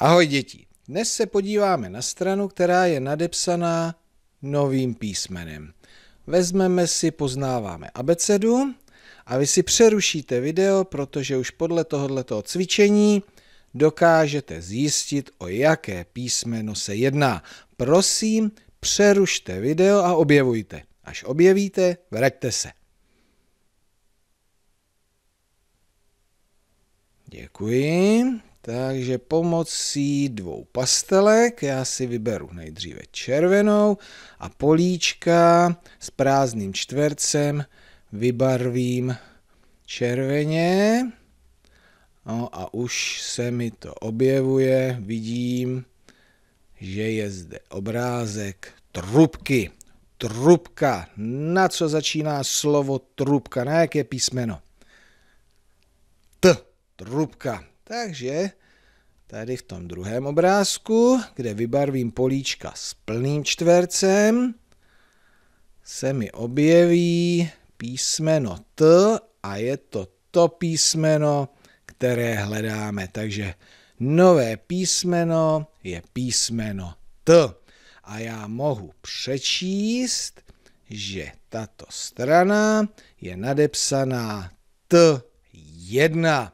Ahoj děti, dnes se podíváme na stranu, která je nadepsaná novým písmenem. Vezmeme si, poznáváme abecedu a vy si přerušíte video, protože už podle tohoto cvičení dokážete zjistit, o jaké písmeno se jedná. Prosím, přerušte video a objevujte. Až objevíte, vraťte se. Děkuji. Takže pomocí dvou pastelek já si vyberu nejdříve červenou a políčka s prázdným čtvercem vybarvím červeně. No a už se mi to objevuje, vidím, že je zde obrázek trubky. Trubka. Na co začíná slovo trubka? Na jaké písmeno? T. Trubka. Takže tady v tom druhém obrázku, kde vybarvím políčka s plným čtvercem, se mi objeví písmeno T a je to to písmeno, které hledáme. Takže nové písmeno je písmeno T. A já mohu přečíst, že tato strana je nadepsaná T1.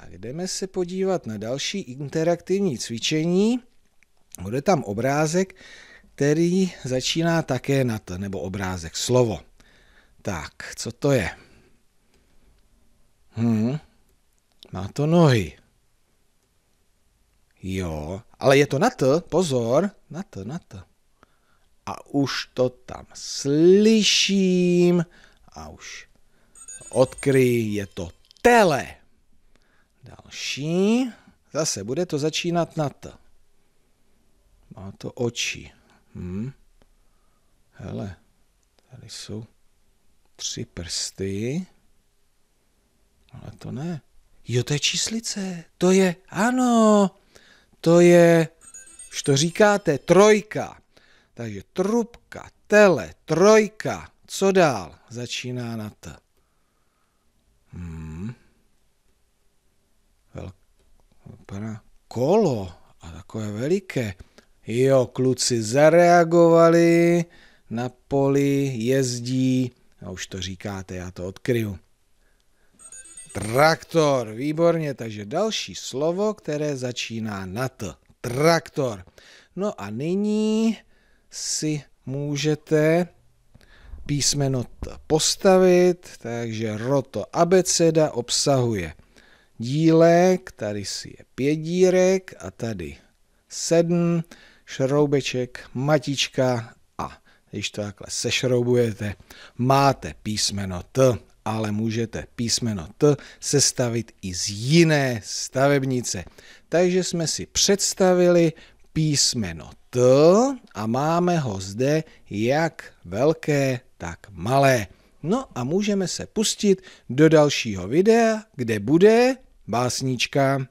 Tak jdeme se podívat na další interaktivní cvičení. Bude tam obrázek, který začíná také na to, nebo obrázek, slovo. Tak, co to je? Hm, má to nohy. Jo, ale je to na to, pozor, na to, na to. A už to tam slyším a už odkryj, je to tele další. Zase bude to začínat na T. Má to oči. Hm. Hele, tady jsou tři prsty. Ale to ne. Jo, to je číslice. To je, ano, to je, už to říkáte, trojka. Takže trubka, tele, trojka. Co dál? Začíná na T. Hmm. pana kolo a takové veliké. Jo, kluci zareagovali, na poli jezdí, a už to říkáte, já to odkryju. Traktor, výborně, takže další slovo, které začíná na T. Traktor. No a nyní si můžete písmeno T postavit, takže roto abeceda obsahuje dílek, tady si je pět dírek a tady sedm, šroubeček, matička a když to takhle sešroubujete, máte písmeno T, ale můžete písmeno T sestavit i z jiné stavebnice. Takže jsme si představili písmeno T a máme ho zde jak velké, tak malé. No a můžeme se pustit do dalšího videa, kde bude Básnička.